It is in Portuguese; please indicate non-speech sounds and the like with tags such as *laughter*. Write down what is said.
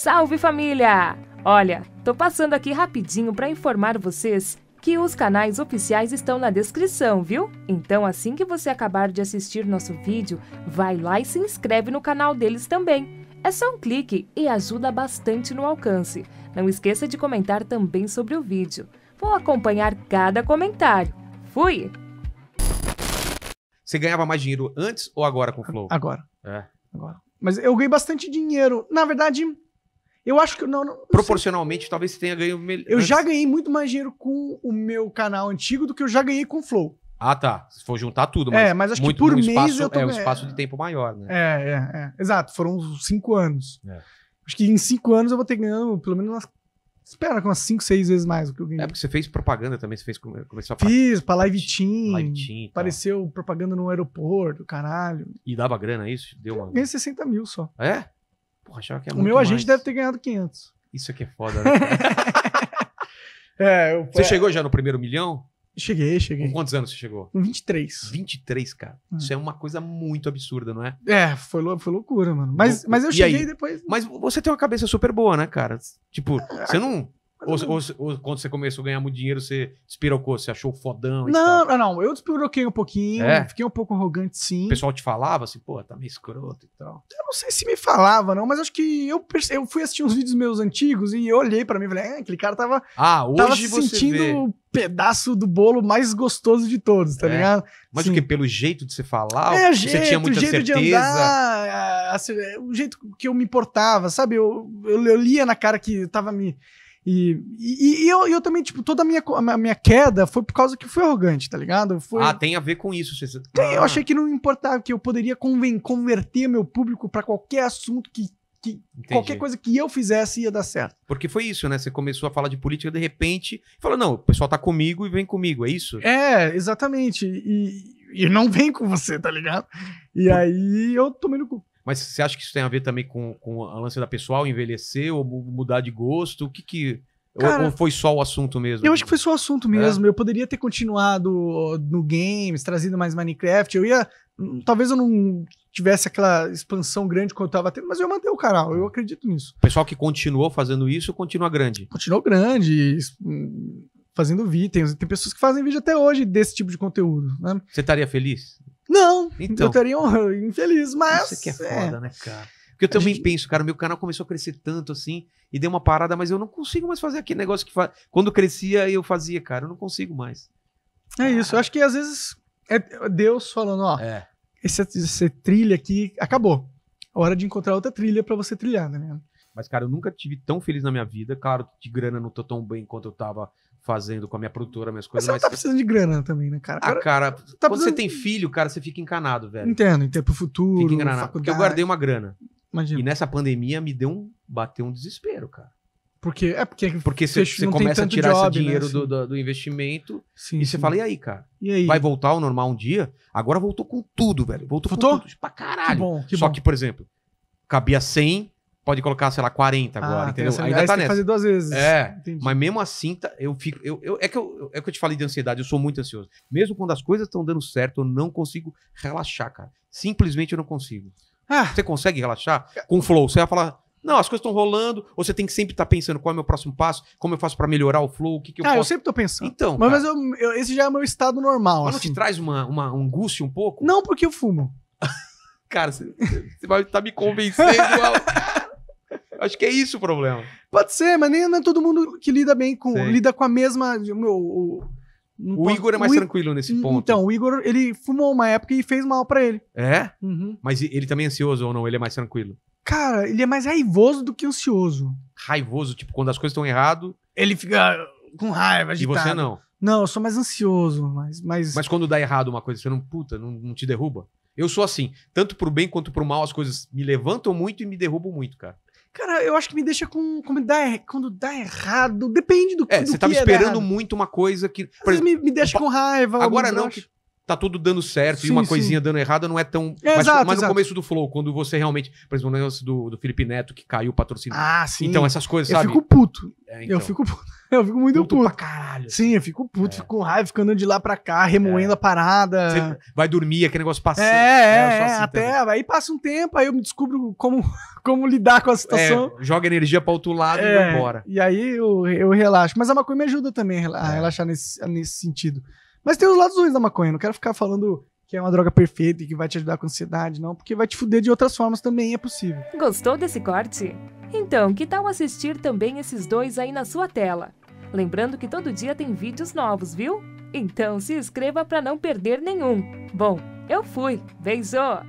Salve família! Olha, tô passando aqui rapidinho para informar vocês que os canais oficiais estão na descrição, viu? Então assim que você acabar de assistir nosso vídeo, vai lá e se inscreve no canal deles também. É só um clique e ajuda bastante no alcance. Não esqueça de comentar também sobre o vídeo. Vou acompanhar cada comentário. Fui! Você ganhava mais dinheiro antes ou agora com o Flow? Agora. É. Agora. Mas eu ganhei bastante dinheiro. Na verdade, eu acho que não. não Proporcionalmente, sei. talvez você tenha ganho melhor. Eu já ganhei muito mais dinheiro com o meu canal antigo do que eu já ganhei com o Flow. Ah, tá. Se for juntar tudo, mas, é, mas acho muito, que por um espaço, mês eu tô... é um espaço de tempo maior, né? É, é, é. Exato. Foram cinco anos. É. Acho que em cinco anos eu vou ter ganhando pelo menos umas Espera com umas 5, 6 vezes mais do que eu ganhei. É porque você fez propaganda também, você fez começou a Fiz, pra Live Team. Live Team apareceu propaganda no aeroporto, caralho. E dava grana isso? Deu uma... Ganhei 60 mil só. É? Porra, achava que era é o meu agente mais. deve ter ganhado 500. Isso aqui é foda, né? *laughs* é, eu... Você é. chegou já no primeiro milhão? Cheguei, cheguei. Com quantos anos você chegou? 23. 23, cara. Ah. Isso é uma coisa muito absurda, não é? É, foi, lou foi loucura, mano. Mas, mas eu cheguei depois. Mas você tem uma cabeça super boa, né, cara? Tipo, é. você não. Ou, ou, ou, quando você começou a ganhar muito dinheiro, você despirocou, você achou fodão não, Não, não, eu despiroquei um pouquinho, é? fiquei um pouco arrogante, sim. O pessoal te falava assim, pô, tá meio escroto e tal. Eu não sei se me falava, não, mas acho que eu, eu fui assistir uns vídeos meus antigos e olhei para mim e falei, ah, aquele cara tava, ah, hoje tava se sentindo o um pedaço do bolo mais gostoso de todos, tá é. ligado? Mas sim. o que? Pelo jeito de você falar? É, o jeito, você tinha muita certeza? Andar, a, o jeito que eu me importava, sabe? Eu, eu, eu lia na cara que tava me e, e, e eu, eu também, tipo, toda a minha, a minha queda foi por causa que eu fui arrogante, tá ligado? Foi... Ah, tem a ver com isso. Você... Ah. Eu achei que não importava, que eu poderia conven converter meu público para qualquer assunto que que qualquer coisa que eu fizesse ia dar certo. Porque foi isso, né? Você começou a falar de política de repente e falou: não, o pessoal tá comigo e vem comigo, é isso? É, exatamente. E, e não vem com você, tá ligado? E aí eu tomei no cu. Mas você acha que isso tem a ver também com, com a lance da pessoal envelhecer ou mudar de gosto? O que que. Cara, ou, ou foi só o assunto mesmo? Eu acho que foi só o assunto é? mesmo. É? Eu poderia ter continuado no games, trazido mais Minecraft. Eu ia. Hum, talvez eu não tivesse aquela expansão grande que eu tava tendo, mas eu manter o canal, eu acredito nisso. O pessoal que continuou fazendo isso continua grande. Continuou grande, hum, fazendo vídeos. Tem, tem pessoas que fazem vídeo até hoje desse tipo de conteúdo. Né? Você estaria feliz não, então, eu estaria infeliz, mas. Isso que é, é foda, é. né, cara? Porque eu também gente... penso, cara, meu canal começou a crescer tanto assim e deu uma parada, mas eu não consigo mais fazer aquele negócio que fa... quando crescia eu fazia, cara, eu não consigo mais. É isso, eu acho que às vezes é Deus falando, ó, é. esse, esse trilha aqui acabou. Hora de encontrar outra trilha para você trilhar, né? Mas, cara, eu nunca tive tão feliz na minha vida. Claro de grana não tô tão bem quanto eu tava fazendo com a minha produtora, minhas coisas. Mas você mas... tá precisando de grana também, né, cara? Ah, a cara, tá quando precisando... você tem filho, cara, você fica encanado, velho. Entendo, entendo pro futuro. Fica enganado. Faculdade. Porque eu guardei uma grana. Imagina. E nessa pandemia me deu um. bateu um desespero, cara. Porque é porque, porque você, você começa a tirar job, esse né, dinheiro né, do, assim. do, do, investimento sim, e sim. você fala, e aí, cara? E aí? Vai voltar ao normal um dia? Agora voltou com tudo, velho. Voltou, voltou? com tudo pra caralho. Que bom, que Só bom. que, por exemplo, cabia 100, pode colocar, sei lá, 40 ah, agora, ah, entendeu? Ainda tá tem nessa. fazer duas vezes. É, Entendi. mas mesmo assim, tá, eu fico. Eu, eu, é, que eu, é que eu te falei de ansiedade, eu sou muito ansioso. Mesmo quando as coisas estão dando certo, eu não consigo relaxar, cara. Simplesmente eu não consigo. Ah. Você consegue relaxar? É. Com flow, você vai falar. Não, as coisas estão rolando, ou você tem que sempre estar tá pensando qual é o meu próximo passo, como eu faço para melhorar o flow, o que, que eu ah, posso... eu sempre tô pensando. Então, Mas, mas eu, eu, esse já é o meu estado normal, Mas assim. não te traz uma, uma angústia um pouco? Não, porque eu fumo. *laughs* cara, você, vai estar tá me convencendo... *laughs* Acho que é isso o problema. Pode ser, mas nem não é todo mundo que lida bem com. Sim. Lida com a mesma. O, o, o Igor é mais o, tranquilo nesse ponto. Então, o Igor, ele fumou uma época e fez mal para ele. É? Uhum. Mas ele também é ansioso ou não? Ele é mais tranquilo? Cara, ele é mais raivoso do que ansioso. Raivoso? Tipo, quando as coisas estão errado. Ele fica com raiva, agitado. E você não? Não, eu sou mais ansioso, mas. Mas, mas quando dá errado uma coisa, você não, puta, não, não te derruba? Eu sou assim. Tanto pro bem quanto pro mal, as coisas me levantam muito e me derrubam muito, cara. Cara, eu acho que me deixa com. Quando dá, er, quando dá errado. Depende do, é, do que. É, você tava esperando muito uma coisa que. Por exemplo, me, me deixa com raiva. Agora não. Que, tá tudo dando certo sim, e uma sim. coisinha dando errada não é tão. mas, mas exato. no começo do flow, quando você realmente. Por exemplo, o negócio do, do Felipe Neto que caiu patrocínio Ah, sim. Então, essas coisas, eu Fico é, então. Eu fico puto. É, então. *laughs* Eu fico muito puto. puto. Pra caralho. Sim, eu fico puto, é. fico com raiva, ficando de lá pra cá, remoendo é. a parada. Você vai dormir, aquele negócio passando. É, é, é, assim, até. Também. Aí passa um tempo, aí eu me descubro como, *laughs* como lidar com a situação. joga energia pra outro lado e vai embora. E aí eu, eu relaxo. Mas a maconha me ajuda também a relaxar nesse, nesse sentido. Mas tem os lados ruins da maconha. Não quero ficar falando que é uma droga perfeita e que vai te ajudar com ansiedade, não, porque vai te fuder de outras formas também, é possível. Gostou desse corte? Então, que tal assistir também esses dois aí na sua tela? Lembrando que todo dia tem vídeos novos, viu? Então se inscreva para não perder nenhum. Bom, eu fui. Beijo!